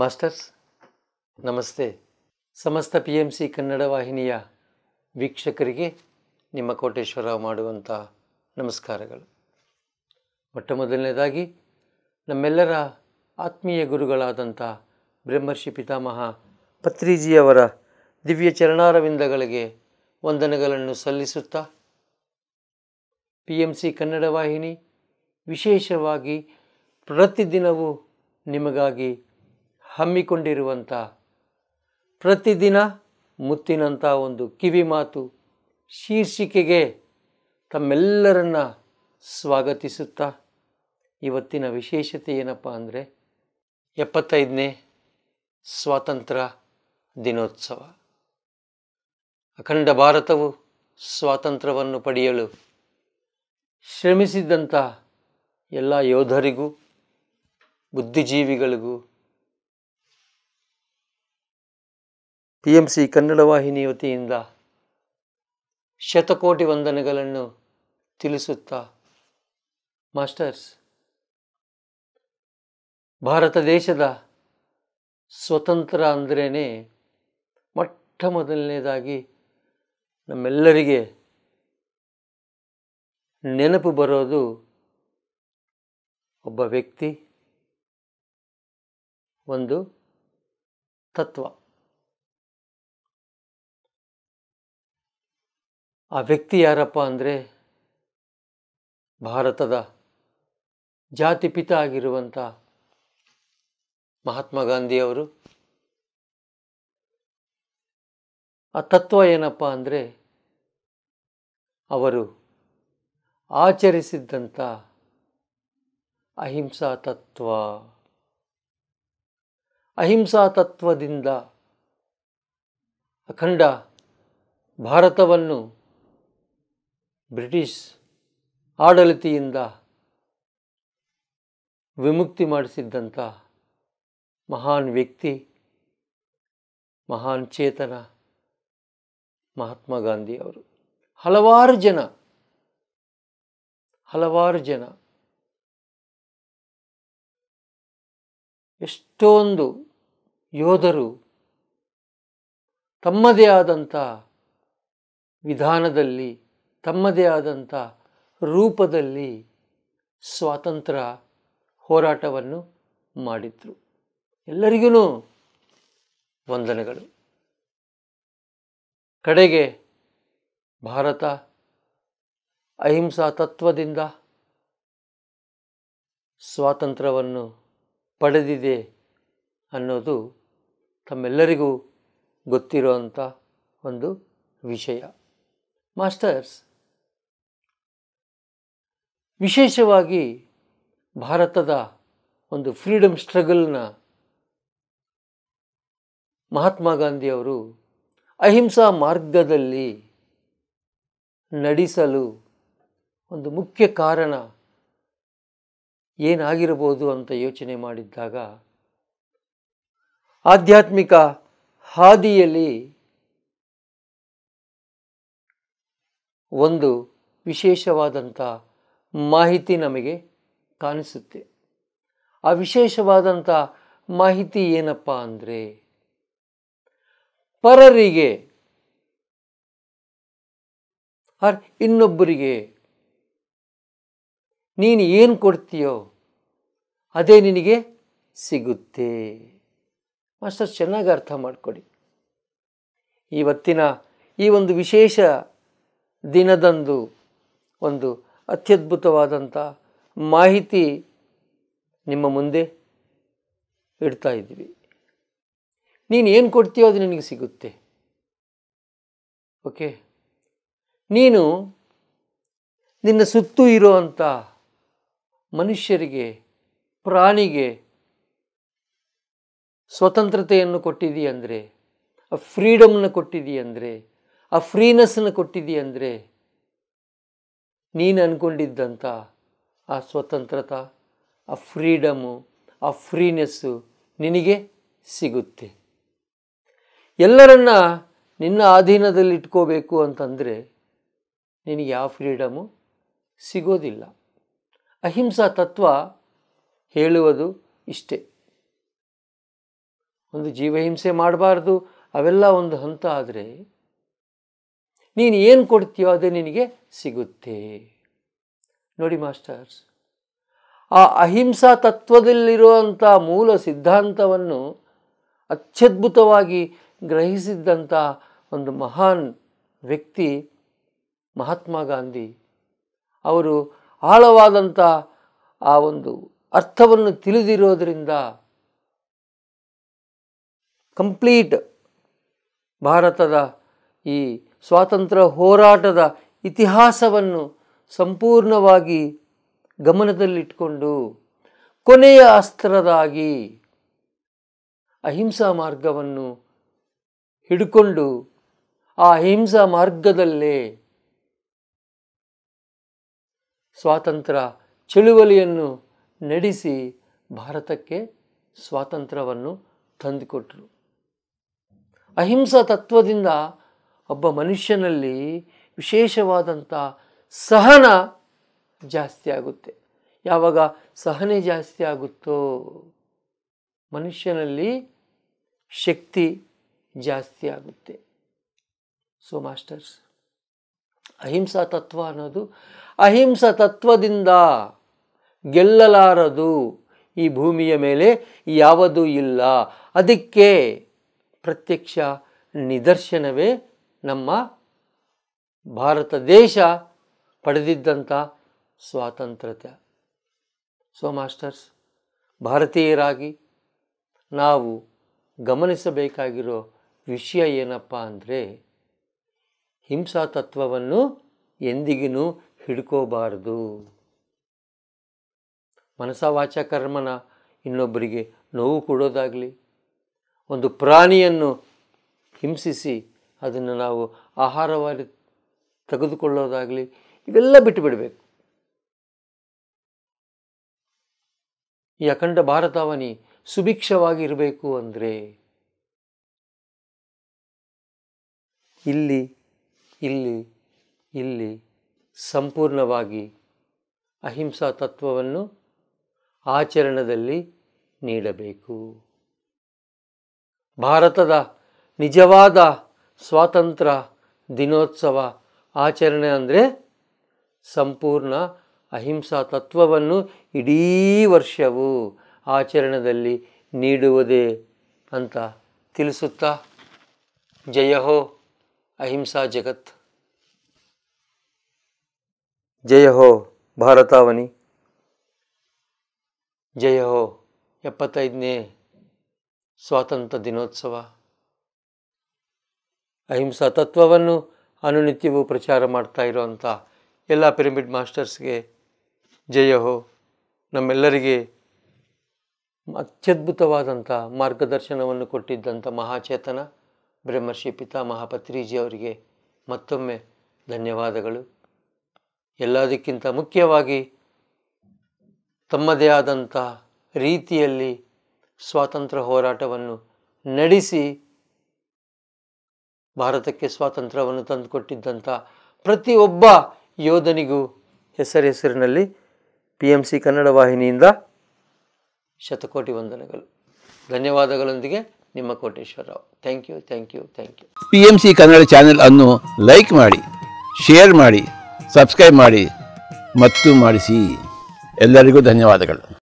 masters ನಮಸ್ತೆ ಸಮಸ್ತ P M C Kannada ವಾಹಿನಿಯ ವೀಕ್ಷಕರಿಗೆ ನಿಮ್ಮ ಕೋಟೇಶ್ವರ ಮಾಡುವಂಥ ನಮಸ್ಕಾರಗಳು ಮೊಟ್ಟ ಮೊದಲನೇದಾಗಿ ನಮ್ಮೆಲ್ಲರ ಆತ್ಮೀಯ ಗುರುಗಳಾದಂಥ ಬ್ರಹ್ಮರ್ಷಿ ಪಿತಾಮಹ ಪತ್ರಿಜಿಯವರ ದಿವ್ಯ ಚರಣಾರವಿಂದಗಳಿಗೆ ವಂದನೆಗಳನ್ನು ಸಲ್ಲಿಸುತ್ತಾ ಪಿ ಎಂ ಸಿ ಕನ್ನಡ ವಾಹಿನಿ ವಿಶೇಷವಾಗಿ ಪ್ರತಿದಿನವೂ ನಿಮಗಾಗಿ ಹಮ್ಮಿಕೊಂಡಿರುವಂಥ ಪ್ರತಿದಿನ ಮುತ್ತಿನಂಥ ಒಂದು ಕಿವಿ ಮಾತು ಶೀರ್ಷಿಕೆಗೆ ತಮ್ಮೆಲ್ಲರನ್ನ ಸ್ವಾಗತಿಸುತ್ತಾ ಇವತ್ತಿನ ವಿಶೇಷತೆ ಏನಪ್ಪ ಅಂದರೆ ಎಪ್ಪತ್ತೈದನೇ ಸ್ವಾತಂತ್ರ್ಯ ದಿನೋತ್ಸವ ಅಖಂಡ ಭಾರತವು ಸ್ವಾತಂತ್ರ್ಯವನ್ನು ಪಡೆಯಲು ಶ್ರಮಿಸಿದ್ದಂಥ ಎಲ್ಲ ಯೋಧರಿಗೂ ಬುದ್ಧಿಜೀವಿಗಳಿಗೂ ಪಿ ಎಂ ಸಿ ಕನ್ನಡ ವಾಹಿನಿ ವತಿಯಿಂದ ಶತಕೋಟಿ ವಂದನೆಗಳನ್ನು ತಿಳಿಸುತ್ತಾ ಮಾಸ್ಟರ್ಸ್ ಭಾರತ ದೇಶದ ಸ್ವತಂತ್ರ ಅಂದ್ರೇ ಮೊಟ್ಟ ಮೊದಲನೇದಾಗಿ ನಮ್ಮೆಲ್ಲರಿಗೆ ನೆನಪು ಬರೋದು ಒಬ್ಬ ವ್ಯಕ್ತಿ ಒಂದು ತತ್ವ ಆ ವ್ಯಕ್ತಿ ಯಾರಪ್ಪ ಅಂದರೆ ಭಾರತದ ಜಾತಿಪಿತ ಆಗಿರುವಂಥ ಮಹಾತ್ಮ ಗಾಂಧಿಯವರು ಆ ತತ್ವ ಏನಪ್ಪ ಅಂದರೆ ಅವರು ಆಚರಿಸಿದ್ದಂಥ ಅಹಿಂಸಾ ತತ್ವ ಅಹಿಂಸಾ ತತ್ವದಿಂದ ಅಖಂಡ ಭಾರತವನ್ನು ಬ್ರಿಟಿಷ್ ಆಡಳಿತಿಯಿಂದ ವಿಮುಕ್ತಿ ಮಾಡಿಸಿದ್ದಂಥ ಮಹಾನ್ ವ್ಯಕ್ತಿ ಮಹಾನ್ ಚೇತನ ಮಹಾತ್ಮ ಗಾಂಧಿ ಅವರು ಹಲವಾರು ಜನ ಹಲವಾರು ಜನ ಎಷ್ಟೊಂದು ಯೋಧರು ತಮ್ಮದೇ ಆದಂಥ ವಿಧಾನದಲ್ಲಿ ತಮ್ಮದೇ ಆದಂಥ ರೂಪದಲ್ಲಿ ಸ್ವಾತಂತ್ರ್ಯ ಹೋರಾಟವನ್ನು ಮಾಡಿದರು ಎಲ್ಲರಿಗೂ ವಂದನೆಗಳು ಕಡೆಗೆ ಭಾರತ ಅಹಿಂಸಾ ತತ್ವದಿಂದ ಸ್ವಾತಂತ್ರ್ಯವನ್ನು ಪಡೆದಿದೆ ಅನ್ನೋದು ತಮ್ಮೆಲ್ಲರಿಗೂ ಗೊತ್ತಿರುವಂಥ ಒಂದು ವಿಷಯ ಮಾಸ್ಟರ್ಸ್ ವಿಶೇಷವಾಗಿ ಭಾರತದ ಒಂದು ಫ್ರೀಡಮ್ ಸ್ಟ್ರಗಲ್ನ ಮಹಾತ್ಮ ಗಾಂಧಿಯವರು ಅಹಿಂಸಾ ಮಾರ್ಗದಲ್ಲಿ ನಡೆಸಲು ಒಂದು ಮುಖ್ಯ ಕಾರಣ ಏನಾಗಿರಬಹುದು ಅಂತ ಯೋಚನೆ ಮಾಡಿದ್ದಾಗ ಆಧ್ಯಾತ್ಮಿಕ ಹಾದಿಯಲ್ಲಿ ಒಂದು ವಿಶೇಷವಾದಂಥ ಮಾಹಿತಿ ನಮಗೆ ಕಾಣಿಸುತ್ತೆ ಆ ವಿಶೇಷವಾದಂಥ ಮಾಹಿತಿ ಏನಪ್ಪ ಅಂದರೆ ಪರರಿಗೆ ಆರ್ ಇನ್ನೊಬ್ಬರಿಗೆ ನೀನು ಏನು ಕೊಡ್ತೀಯೋ ಅದೇ ನಿನಗೆ ಸಿಗುತ್ತೆ ಮಾಸ್ಟರ್ ಚೆನ್ನಾಗಿ ಅರ್ಥ ಮಾಡಿಕೊಡಿ ಇವತ್ತಿನ ಈ ಒಂದು ವಿಶೇಷ ದಿನದಂದು ಒಂದು ಅತ್ಯದ್ಭುತವಾದಂಥ ಮಾಹಿತಿ ನಿಮ್ಮ ಮುಂದೆ ಇಡ್ತಾ ನೀನು ಏನು ಕೊಡ್ತೀಯೋ ಅದು ನಿನಗೆ ಸಿಗುತ್ತೆ ಓಕೆ ನೀನು ನಿನ್ನ ಸುತ್ತು ಇರೋವಂಥ ಮನುಷ್ಯರಿಗೆ ಪ್ರಾಣಿಗೆ ಸ್ವತಂತ್ರತೆಯನ್ನು ಕೊಟ್ಟಿದ್ದೀಯ ಅಂದರೆ ಆ ಫ್ರೀಡಮ್ನ ಕೊಟ್ಟಿದ್ದೀ ಅಂದರೆ ಆ ಫ್ರೀನೆಸ್ನ ಕೊಟ್ಟಿದ್ದೀಯ ಅಂದರೆ ನೀನು ಅಂದ್ಕೊಂಡಿದ್ದಂಥ ಆ ಸ್ವತಂತ್ರತ ಆ ಫ್ರೀಡಮು ಆ ಫ್ರೀನೆಸ್ಸು ನಿನಗೆ ಸಿಗುತ್ತೆ ಎಲ್ಲರನ್ನ ನಿನ್ನ ಅಧೀನದಲ್ಲಿಟ್ಕೋಬೇಕು ಇಟ್ಕೋಬೇಕು ಅಂತಂದರೆ ನಿನಗೆ ಯಾವ ಫ್ರೀಡಮು ಸಿಗೋದಿಲ್ಲ ಅಹಿಂಸಾ ತತ್ವ ಹೇಳುವುದು ಇಷ್ಟೇ ಒಂದು ಜೀವಹಿಂಸೆ ಮಾಡಬಾರ್ದು ಅವೆಲ್ಲ ಒಂದು ಹಂತ ಆದರೆ ನೀನು ಏನು ಕೊಡ್ತೀಯೋ ಅದೇ ನಿನಗೆ ಸಿಗುತ್ತೆ ನೋಡಿ ಮಾಸ್ಟರ್ಸ್ ಆ ಅಹಿಂಸಾ ತತ್ವದಲ್ಲಿರುವಂಥ ಮೂಲ ಸಿದ್ಧಾಂತವನ್ನು ಅತ್ಯದ್ಭುತವಾಗಿ ಗ್ರಹಿಸಿದ್ದಂಥ ಒಂದು ಮಹಾನ್ ವ್ಯಕ್ತಿ ಮಹಾತ್ಮ ಗಾಂಧಿ ಅವರು ಆಳವಾದಂಥ ಆ ಒಂದು ಅರ್ಥವನ್ನು ತಿಳಿದಿರೋದರಿಂದ ಕಂಪ್ಲೀಟ್ ಭಾರತದ ಈ ಸ್ವಾತಂತ್ರ್ಯ ಹೋರಾಟದ ಇತಿಹಾಸವನ್ನು ಸಂಪೂರ್ಣವಾಗಿ ಗಮನದಲ್ಲಿಟ್ಟುಕೊಂಡು ಕೊನೆಯ ಅಸ್ತ್ರದಾಗಿ ಅಹಿಂಸಾ ಮಾರ್ಗವನ್ನು ಹಿಡ್ಕೊಂಡು ಆ ಅಹಿಂಸಾ ಮಾರ್ಗದಲ್ಲೇ ಸ್ವಾತಂತ್ರ್ಯ ಚಳುವಳಿಯನ್ನು ನಡೆಸಿ ಭಾರತಕ್ಕೆ ಸ್ವಾತಂತ್ರ್ಯವನ್ನು ತಂದುಕೊಟ್ರು ಅಹಿಂಸಾ ತತ್ವದಿಂದ ಒಬ್ಬ ಮನುಷ್ಯನಲ್ಲಿ ವಿಶೇಷವಾದಂಥ ಸಹನ ಜಾಸ್ತಿ ಆಗುತ್ತೆ ಯಾವಾಗ ಸಹನೆ ಜಾಸ್ತಿ ಆಗುತ್ತೋ ಮನುಷ್ಯನಲ್ಲಿ ಶಕ್ತಿ ಜಾಸ್ತಿ ಆಗುತ್ತೆ ಸೊ ಮಾಸ್ಟರ್ಸ್ ಅಹಿಂಸಾ ತತ್ವ ಅನ್ನೋದು ಅಹಿಂಸಾ ತತ್ವದಿಂದ ಗೆಲ್ಲಲಾರದು ಈ ಭೂಮಿಯ ಮೇಲೆ ಯಾವುದು ಇಲ್ಲ ಅದಕ್ಕೆ ಪ್ರತ್ಯಕ್ಷ ನಿದರ್ಶನವೇ ನಮ್ಮ ಭಾರತ ದೇಶ ಪಡೆದಿದ್ದಂಥ ಸ್ವಾತಂತ್ರ್ಯ ಸೊ ಮಾಸ್ಟರ್ಸ್ ಭಾರತೀಯರಾಗಿ ನಾವು ಗಮನಿಸಬೇಕಾಗಿರೋ ವಿಷಯ ಏನಪ್ಪ ಅಂದರೆ ಹಿಂಸಾ ತತ್ವವನ್ನು ಎಂದಿಗೂ ಮನಸಾ ವಾಚ ಕರ್ಮನ ಇನ್ನೊಬ್ಬರಿಗೆ ನೋವು ಕೊಡೋದಾಗಲಿ ಒಂದು ಪ್ರಾಣಿಯನ್ನು ಹಿಂಸಿಸಿ ಅದನ್ನು ನಾವು ಆಹಾರವಾಗಿ ತೆಗೆದುಕೊಳ್ಳೋದಾಗಲಿ ಇವೆಲ್ಲ ಬಿಟ್ಟುಬಿಡಬೇಕು ಈ ಅಖಂಡ ಭಾರತವನಿ ಸುಭಿಕ್ಷವಾಗಿರಬೇಕು ಅಂದರೆ ಇಲ್ಲಿ ಇಲ್ಲಿ ಇಲ್ಲಿ ಸಂಪೂರ್ಣವಾಗಿ ಅಹಿಂಸಾ ತತ್ವವನ್ನು ಆಚರಣದಲ್ಲಿ ನೀಡಬೇಕು ಭಾರತದ ನಿಜವಾದ ಸ್ವಾತಂತ್ರ್ಯ ದಿನೋತ್ಸವ ಆಚರಣೆ ಅಂದರೆ ಸಂಪೂರ್ಣ ಅಹಿಂಸಾ ತತ್ವವನ್ನು ಇಡೀ ವರ್ಷವು ಆಚರಣದಲ್ಲಿ ನೀಡುವುದೇ ಅಂತ ತಿಳಿಸುತ್ತಾ ಹೋ ಅಹಿಂಸಾ ಜಗತ್ ಜಯಹೋ ಭಾರತಾವನಿ ಹೋ ಎಪ್ಪತ್ತೈದನೇ ಸ್ವಾತಂತ್ರ್ಯ ದಿನೋತ್ಸವ ಅಹಿಂಸಾ ತತ್ವವನ್ನು ಅನುನಿತ್ಯವೂ ಪ್ರಚಾರ ಮಾಡ್ತಾ ಇರೋವಂಥ ಎಲ್ಲ ಪಿರಮಿಡ್ ಮಾಸ್ಟರ್ಸ್ಗೆ ಹೋ ನಮ್ಮೆಲ್ಲರಿಗೆ ಅತ್ಯದ್ಭುತವಾದಂಥ ಮಾರ್ಗದರ್ಶನವನ್ನು ಕೊಟ್ಟಿದ್ದಂಥ ಮಹಾಚೇತನ ಬ್ರಹ್ಮರ್ಷಿ ಪಿತಾ ಮಹಾಪತ್ರಿಜಿ ಅವರಿಗೆ ಮತ್ತೊಮ್ಮೆ ಧನ್ಯವಾದಗಳು ಎಲ್ಲದಕ್ಕಿಂತ ಮುಖ್ಯವಾಗಿ ತಮ್ಮದೇ ಆದಂಥ ರೀತಿಯಲ್ಲಿ ಸ್ವಾತಂತ್ರ್ಯ ಹೋರಾಟವನ್ನು ನಡೆಸಿ ಭಾರತಕ್ಕೆ ಸ್ವಾತಂತ್ರ್ಯವನ್ನು ತಂದುಕೊಟ್ಟಿದ್ದಂಥ ಪ್ರತಿಯೊಬ್ಬ ಯೋಧನಿಗೂ ಹೆಸರೆಸರಿನಲ್ಲಿ ಪಿ ಎಂ ಸಿ ಕನ್ನಡ ವಾಹಿನಿಯಿಂದ ಶತಕೋಟಿ ವಂದನೆಗಳು ಧನ್ಯವಾದಗಳೊಂದಿಗೆ ನಿಮ್ಮ Rao thank you thank you thank you P M C Kannada channel ಅನ್ನು ಲೈಕ್ ಮಾಡಿ ಶೇರ್ ಮಾಡಿ ಸಬ್ಸ್ಕ್ರೈಬ್ ಮಾಡಿ ಮತ್ತು ಮಾಡಿಸಿ ಎಲ್ಲರಿಗೂ ಧನ್ಯವಾದಗಳು